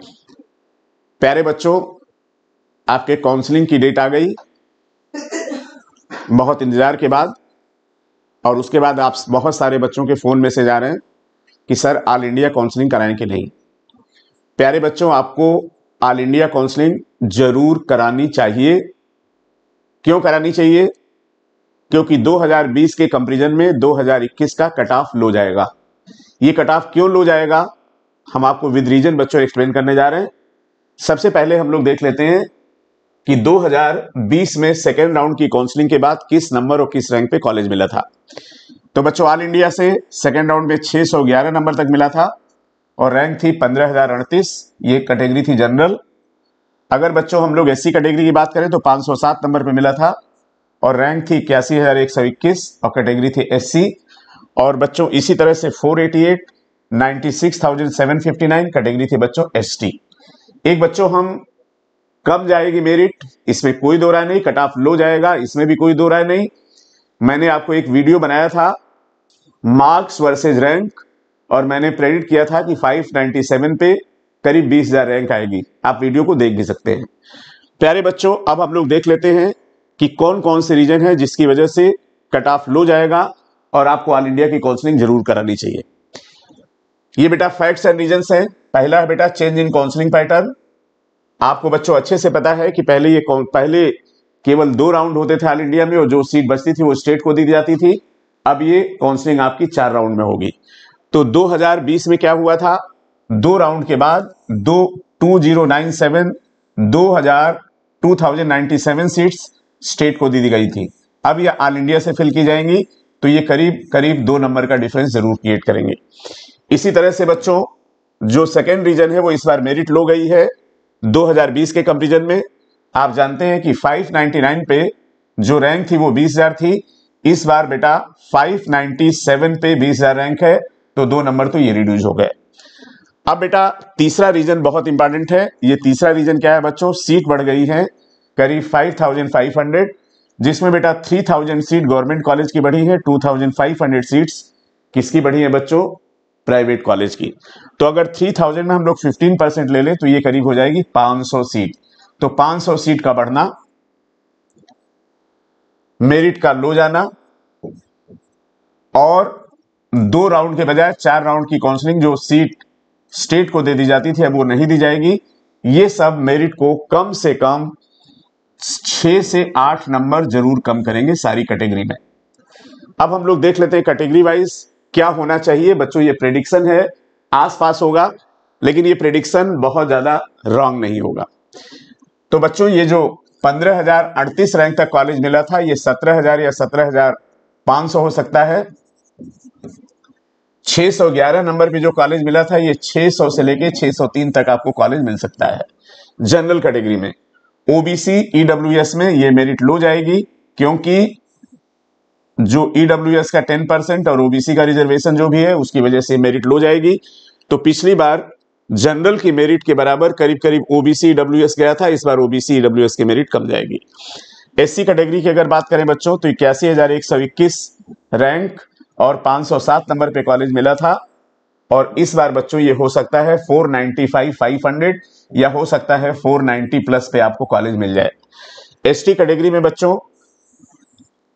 प्यारे बच्चों आपके काउंसलिंग की डेट आ गई बहुत इंतजार के बाद और उसके बाद आप बहुत सारे बच्चों के फ़ोन मैसेज आ रहे हैं कि सर ऑल इंडिया काउंसलिंग कराने कि नहीं प्यारे बच्चों आपको ऑल इंडिया काउंसलिंग जरूर करानी चाहिए क्यों करानी चाहिए क्योंकि 2020 के कंपेरिजन में 2021 का कट ऑफ लो जाएगा ये कट ऑफ क्यों लो जाएगा हम आपको विद रीजन बच्चों एक्सप्लेन करने जा रहे हैं सबसे पहले हम लोग देख लेते हैं कि 2020 में सेकेंड राउंड की काउंसलिंग के बाद किस नंबर और किस रैंक पे कॉलेज मिला था तो बच्चों ऑल इंडिया से सेकेंड राउंड में 611 नंबर तक मिला था और रैंक थी पंद्रह ये कैटेगरी थी जनरल अगर बच्चों हम लोग एस कैटेगरी की बात करें तो 507 नंबर पे मिला था और रैंक थी इक्यासी और कैटेगरी थी एस और बच्चों इसी तरह से 488 96,759 कैटेगरी थे बच्चों एसटी एक बच्चों हम कब जाएगी मेरिट इसमें कोई दो राय नहीं कट ऑफ लो जाएगा इसमें भी कोई दो राय नहीं मैंने आपको एक वीडियो बनाया था मार्क्स वर्सेज रैंक और मैंने प्रेडिट किया था कि 597 पे करीब 20,000 रैंक आएगी आप वीडियो को देख भी सकते हैं प्यारे बच्चों अब हम लोग देख लेते हैं कि कौन कौन से रीजन है जिसकी वजह से कट ऑफ लो जाएगा और आपको ऑल इंडिया की काउंसलिंग जरूर करानी चाहिए ये बेटा फैक्ट्स एंड रीजन है पहला है बेटा चेंज इन काउंसलिंग पैटर्न आपको बच्चों अच्छे से पता है कि पहले ये पहले केवल दो राउंड होते थे ऑल इंडिया में और जो सीट बचती थी वो स्टेट को दी जाती थी अब ये काउंसलिंग आपकी चार राउंड में होगी तो 2020 में क्या हुआ था दो राउंड के बाद दो two two zero nine seven दो हजार thousand ninety seven seats state को दी गई थी अब ये ऑल इंडिया से फिल की जाएंगी तो ये करीब करीब दो नंबर का डिफरेंस जरूर क्रिएट करेंगे इसी तरह से बच्चों जो सेकेंड रीजन है वो इस बार मेरिट लो गई है 2020 के कंपेरिजन में आप जानते हैं कि 599 पे जो रैंक थी वो 20000 थी इस बार बेटा 597 पे 20000 रैंक है तो दो नंबर तो ये रिड्यूज हो गए अब बेटा तीसरा रीजन बहुत इंपॉर्टेंट है ये तीसरा रीजन क्या है बच्चों सीट बढ़ गई है करीब 5500 जिसमें बेटा 3000 सीट गवर्नमेंट कॉलेज की बढ़ी है 2500 सीट्स किसकी बढ़ी है बच्चों प्राइवेट कॉलेज की तो अगर 3000 में हम लोग 15 परसेंट ले लें तो ये करीब हो जाएगी 500 सीट तो 500 सीट का बढ़ना मेरिट का लो जाना और दो राउंड के बजाय चार राउंड की काउंसलिंग जो सीट स्टेट को दे दी जाती थी अब वो नहीं दी जाएगी ये सब मेरिट को कम से कम छह से आठ नंबर जरूर कम करेंगे सारी कैटेगरी में अब हम लोग देख लेते हैं कैटेगरी वाइज क्या होना चाहिए बच्चों ये प्रेडिक्शन है आस पास होगा लेकिन ये प्रेडिक्शन बहुत ज़्यादा रॉन्ग नहीं होगा तो बच्चों ये जो पंद्रह हजार अड़तीस रैंक तक कॉलेज मिला था ये सत्रह हजार या सत्रह हजार पांच सौ हो सकता है छह सौ ग्यारह नंबर पे जो कॉलेज मिला था ये सौ से लेके तीन तक आपको कॉलेज मिल सकता है जनरल कैटेगरी में ओबीसी ईडब्ल्यूएस e में ये मेरिट लो जाएगी क्योंकि जो ईडब्ल्यू e का टेन परसेंट और ओबीसी का रिजर्वेशन जो भी है उसकी वजह से मेरिट लो जाएगी तो पिछली बार जनरल की मेरिट के बराबर करीब करीब ओबीसी डब्ल्यू गया था इस बार ओबीसी डब्ल्यू e की मेरिट कम जाएगी एससी कैटेगरी की अगर बात करें बच्चों तो इक्यासी हजार एक सौ इक्कीस रैंक और सात नंबर पे कॉलेज मिला था और इस बार बच्चों ये हो सकता है 495 500 या हो सकता है 490 प्लस पे आपको कॉलेज मिल जाए एसटी कैटेगरी में बच्चों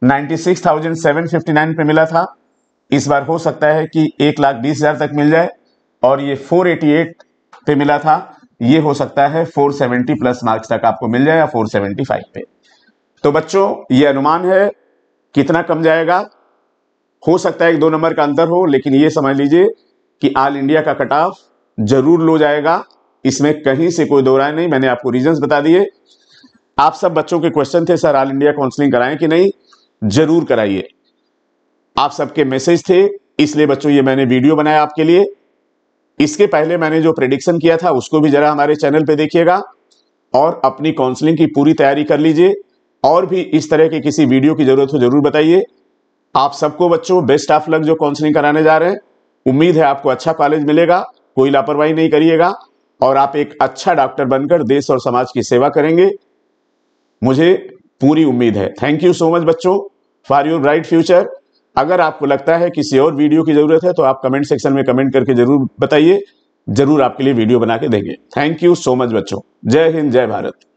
96,759 पे मिला था इस बार हो सकता है कि एक लाख बीस हजार तक मिल जाए और ये 488 पे मिला था ये हो सकता है 470 प्लस मार्क्स तक आपको मिल जाए या 475 पे तो बच्चों ये अनुमान है कितना कम जाएगा हो सकता है एक दो नंबर का अंतर हो लेकिन ये समझ लीजिए कि ऑल इंडिया का कट ऑफ जरूर लो जाएगा इसमें कहीं से कोई दोहरा नहीं मैंने आपको रीजन बता दिए आप सब बच्चों के क्वेश्चन थे सर ऑल इंडिया काउंसलिंग कराएं कि नहीं जरूर कराइए आप सबके मैसेज थे इसलिए बच्चों ये मैंने वीडियो बनाया आपके लिए इसके पहले मैंने जो प्रिडिक्शन किया था उसको भी जरा हमारे चैनल पे देखिएगा और अपनी काउंसलिंग की पूरी तैयारी कर लीजिए और भी इस तरह के किसी वीडियो की जरूरत हो जरूर बताइए आप सबको बच्चों बेस्ट ऑफ लक जो काउंसलिंग कराने जा रहे हैं उम्मीद है आपको अच्छा कॉलेज मिलेगा कोई लापरवाही नहीं करिएगा और आप एक अच्छा डॉक्टर बनकर देश और समाज की सेवा करेंगे मुझे पूरी उम्मीद है थैंक यू सो मच बच्चों फॉर योर ब्राइट फ्यूचर अगर आपको लगता है किसी और वीडियो की ज़रूरत है तो आप कमेंट सेक्शन में कमेंट करके ज़रूर बताइए ज़रूर आपके लिए वीडियो बना के देंगे थैंक यू सो मच बच्चों जय हिंद जय भारत